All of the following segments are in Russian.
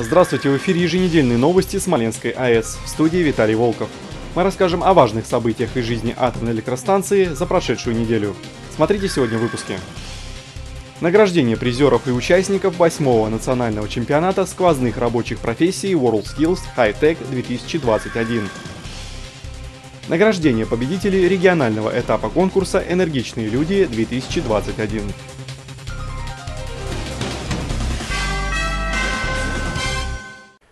Здравствуйте, в эфире еженедельные новости Смоленской АЭС. В студии Виталий Волков. Мы расскажем о важных событиях из жизни атомной электростанции за прошедшую неделю. Смотрите сегодня в выпуске. Награждение призеров и участников 8-го национального чемпионата сквозных рабочих профессий World Skills High Tech 2021. Награждение победителей регионального этапа конкурса «Энергичные люди-2021».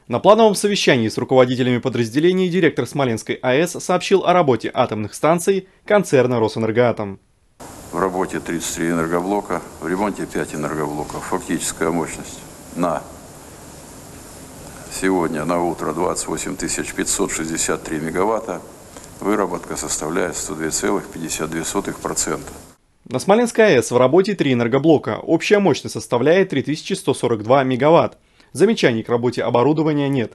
На плановом совещании с руководителями подразделений директор Смоленской АЭС сообщил о работе атомных станций концерна «Росэнергоатом». В работе 33 энергоблока, в ремонте 5 энергоблоков. Фактическая мощность на сегодня на утро 28 563 мегаватта. Выработка составляет 102,52%. На Смоленской АЭС в работе три энергоблока. Общая мощность составляет 3142 мегаватт. Замечаний к работе оборудования нет.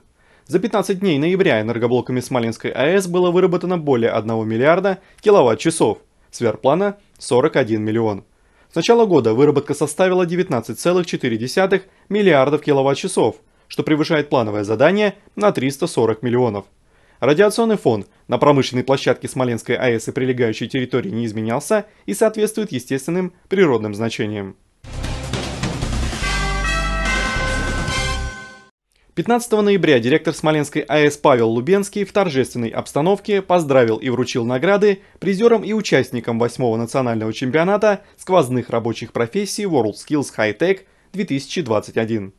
За 15 дней ноября энергоблоками Смоленской АЭС было выработано более 1 миллиарда киловатт-часов, сверхплана 41 миллион. С начала года выработка составила 19,4 миллиардов киловатт-часов, что превышает плановое задание на 340 миллионов. Радиационный фон на промышленной площадке Смоленской АЭС и прилегающей территории не изменялся и соответствует естественным природным значениям. 15 ноября директор Смоленской АЭС Павел Лубенский в торжественной обстановке поздравил и вручил награды призерам и участникам 8-го национального чемпионата сквозных рабочих профессий WorldSkills High Tech 2021.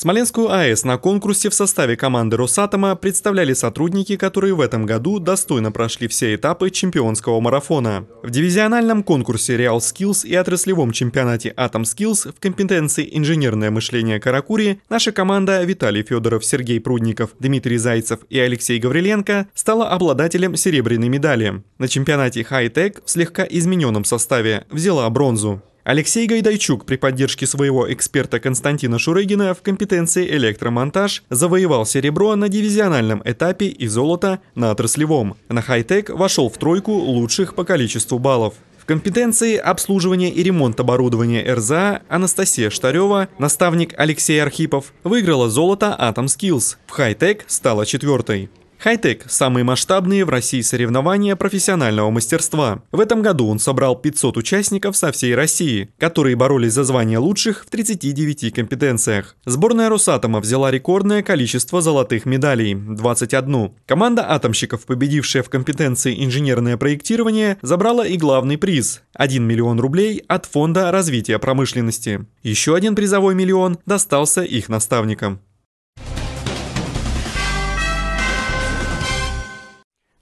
Смоленскую АЭС на конкурсе в составе команды «Росатома» представляли сотрудники, которые в этом году достойно прошли все этапы чемпионского марафона. В дивизиональном конкурсе «Реал Skills и отраслевом чемпионате «Атом Skills в компетенции «Инженерное мышление Каракури» наша команда Виталий Федоров, Сергей Прудников, Дмитрий Зайцев и Алексей Гавриленко стала обладателем серебряной медали. На чемпионате «Хай-Тек» в слегка измененном составе взяла бронзу. Алексей Гайдайчук при поддержке своего эксперта Константина Шурыгина в компетенции электромонтаж завоевал серебро на дивизиональном этапе и золото на отраслевом. На хай-тек вошел в тройку лучших по количеству баллов компетенции обслуживания и ремонт оборудования РЗА Анастасия Штарева, наставник Алексей Архипов, выиграла золото Atom Skills. В хай-тек стала четвертой. Хайтек – самые масштабные в России соревнования профессионального мастерства. В этом году он собрал 500 участников со всей России, которые боролись за звание лучших в 39 компетенциях. Сборная «Росатома» взяла рекордное количество золотых медалей – 21. Команда атомщиков, победившая в компетенции инженерное проектирование, забрала и главный приз – 1 миллион рублей от Фонда развития промышленности. Еще один призовой миллион достался их наставникам.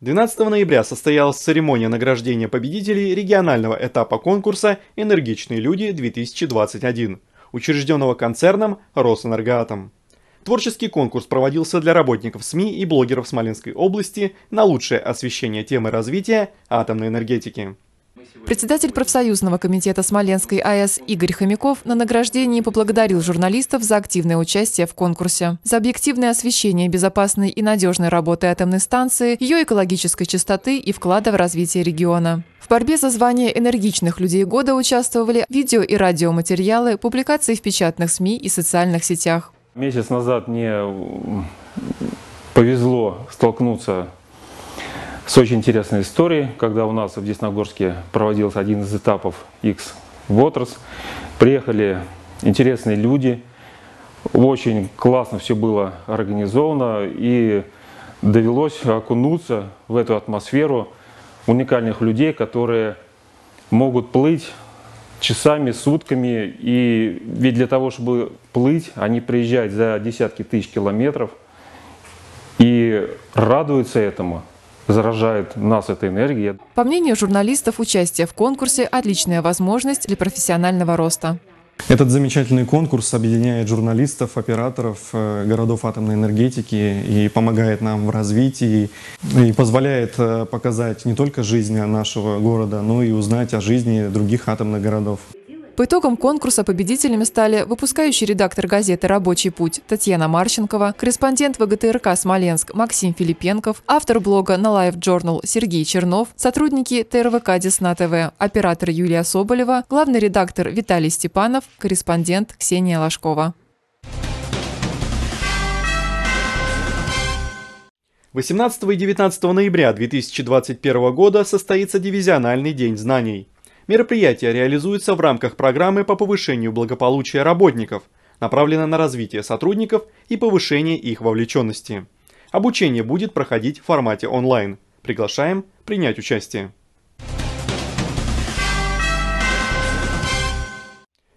12 ноября состоялась церемония награждения победителей регионального этапа конкурса «Энергичные люди-2021», учрежденного концерном «Росэнергоатом». Творческий конкурс проводился для работников СМИ и блогеров Смоленской области на лучшее освещение темы развития атомной энергетики. Председатель профсоюзного комитета Смоленской АЭС Игорь Хомяков на награждении поблагодарил журналистов за активное участие в конкурсе, за объективное освещение безопасной и надежной работы атомной станции, ее экологической чистоты и вклада в развитие региона. В борьбе за звание энергичных людей года участвовали видео и радиоматериалы, публикации в печатных СМИ и социальных сетях. Месяц назад мне повезло столкнуться с очень интересной историей, когда у нас в Десногорске проводился один из этапов X Waters. Приехали интересные люди, очень классно все было организовано и довелось окунуться в эту атмосферу уникальных людей, которые могут плыть часами, сутками. И ведь для того, чтобы плыть, они приезжают за десятки тысяч километров и радуются этому – заражает нас этой энергией. По мнению журналистов, участие в конкурсе – отличная возможность для профессионального роста. Этот замечательный конкурс объединяет журналистов, операторов э, городов атомной энергетики и помогает нам в развитии и позволяет э, показать не только жизнь нашего города, но и узнать о жизни других атомных городов. По итогам конкурса победителями стали выпускающий редактор газеты «Рабочий путь» Татьяна Марченкова, корреспондент ВГТРК «Смоленск» Максим Филипенков, автор блога на Life Journal Сергей Чернов, сотрудники ТРВК «Десна ТВ», оператор Юлия Соболева, главный редактор Виталий Степанов, корреспондент Ксения Ложкова. 18 и 19 ноября 2021 года состоится Дивизиональный день знаний. Мероприятие реализуется в рамках программы по повышению благополучия работников, направлено на развитие сотрудников и повышение их вовлеченности. Обучение будет проходить в формате онлайн. Приглашаем принять участие.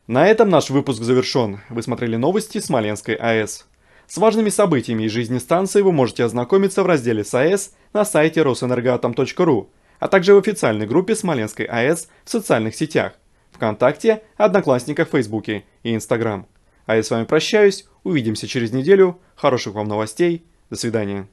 На этом наш выпуск завершен. Вы смотрели новости Смоленской АЭС. С важными событиями из жизни станции вы можете ознакомиться в разделе с АЭС на сайте росэнергоатом.ру а также в официальной группе Смоленской АЭС в социальных сетях – ВКонтакте, Одноклассниках, Фейсбуке и Инстаграм. А я с вами прощаюсь, увидимся через неделю, хороших вам новостей, до свидания.